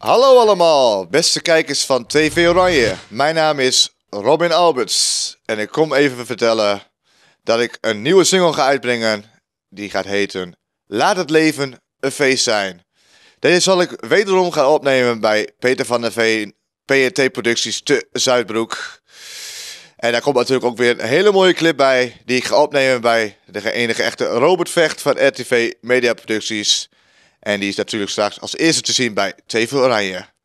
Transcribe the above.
Hallo allemaal, beste kijkers van TV Oranje. Mijn naam is Robin Alberts en ik kom even vertellen dat ik een nieuwe single ga uitbrengen. Die gaat heten Laat het leven een feest zijn. Deze zal ik wederom gaan opnemen bij Peter van der Veen, PNT Producties te Zuidbroek. En daar komt natuurlijk ook weer een hele mooie clip bij, die ik ga opnemen bij de enige echte Robert Vecht van RTV Media Producties. En die is natuurlijk straks als eerste te zien bij TV Oranje.